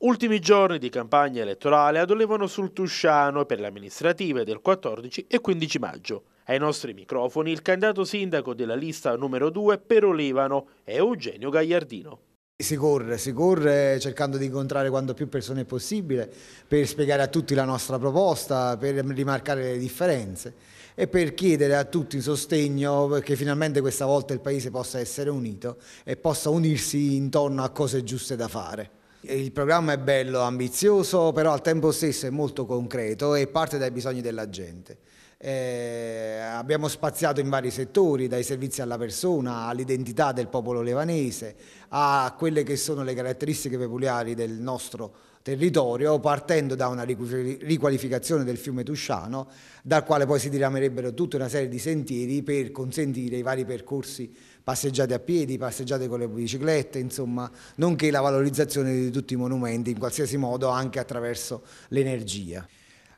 Ultimi giorni di campagna elettorale adolevano sul Tusciano per le amministrative del 14 e 15 maggio. Ai nostri microfoni il candidato sindaco della lista numero 2 per Olevano è Eugenio Gagliardino. Si corre, si corre cercando di incontrare quanto più persone possibile per spiegare a tutti la nostra proposta, per rimarcare le differenze e per chiedere a tutti sostegno che finalmente questa volta il Paese possa essere unito e possa unirsi intorno a cose giuste da fare. Il programma è bello, ambizioso, però al tempo stesso è molto concreto e parte dai bisogni della gente. Eh, abbiamo spaziato in vari settori, dai servizi alla persona, all'identità del popolo levanese, a quelle che sono le caratteristiche peculiari del nostro territorio, partendo da una riqualificazione del fiume Tusciano, dal quale poi si diramerebbero tutta una serie di sentieri per consentire i vari percorsi passeggiate a piedi, passeggiate con le biciclette, insomma, nonché la valorizzazione di tutti i monumenti in qualsiasi modo anche attraverso l'energia.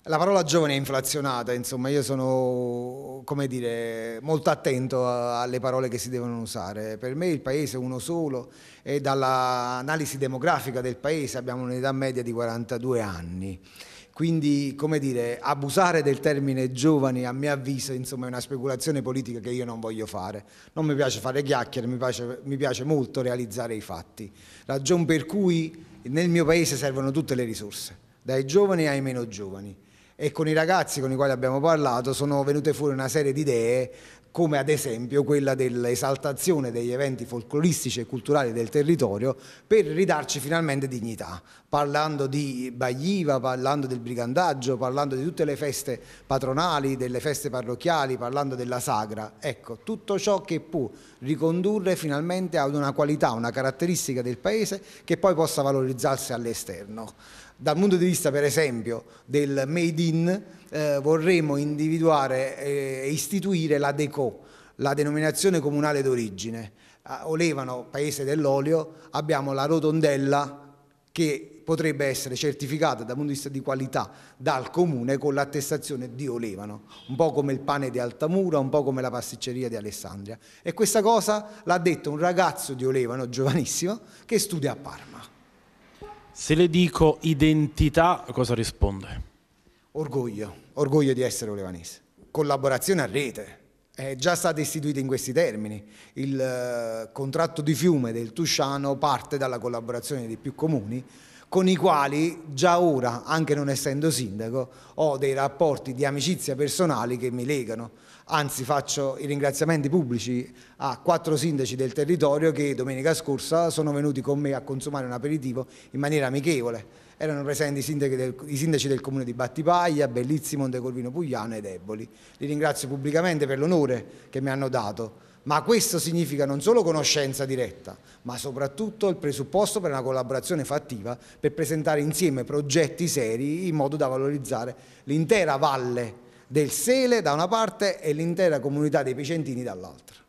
La parola giovane è inflazionata, insomma, io sono, come dire, molto attento alle parole che si devono usare. Per me il paese è uno solo e dall'analisi demografica del paese abbiamo un'età media di 42 anni. Quindi, come dire, abusare del termine giovani, a mio avviso, insomma, è una speculazione politica che io non voglio fare. Non mi piace fare chiacchiere, mi piace, mi piace molto realizzare i fatti. Ragion per cui nel mio paese servono tutte le risorse, dai giovani ai meno giovani e con i ragazzi con i quali abbiamo parlato sono venute fuori una serie di idee come ad esempio quella dell'esaltazione degli eventi folcloristici e culturali del territorio per ridarci finalmente dignità, parlando di Bagliva, parlando del brigandaggio, parlando di tutte le feste patronali, delle feste parrocchiali, parlando della sagra, ecco, tutto ciò che può ricondurre finalmente ad una qualità, una caratteristica del paese che poi possa valorizzarsi all'esterno. Dal punto di vista per esempio del made in eh, vorremmo individuare eh, e istituire la DECO, la denominazione comunale d'origine. Ah, Olevano, paese dell'olio, abbiamo la rotondella che potrebbe essere certificata dal punto di vista di qualità dal comune con l'attestazione di Olevano, un po' come il pane di Altamura, un po' come la pasticceria di Alessandria. E questa cosa l'ha detto un ragazzo di Olevano, giovanissimo, che studia a Parma. Se le dico identità, cosa risponde? Orgoglio, orgoglio di essere olevanese. Collaborazione a rete, è già stata istituita in questi termini. Il eh, contratto di fiume del Tusciano parte dalla collaborazione dei più comuni con i quali già ora, anche non essendo sindaco, ho dei rapporti di amicizia personali che mi legano. Anzi faccio i ringraziamenti pubblici a quattro sindaci del territorio che domenica scorsa sono venuti con me a consumare un aperitivo in maniera amichevole. Erano presenti i, del, i sindaci del, comune di Battipaglia, Bellizzi, Montecorvino Pugliano ed Eboli. Li ringrazio pubblicamente per l'onore che mi hanno dato ma questo significa non solo conoscenza diretta, ma soprattutto il presupposto per una collaborazione fattiva per presentare insieme progetti seri in modo da valorizzare l'intera valle del Sele da una parte e l'intera comunità dei Picentini dall'altra.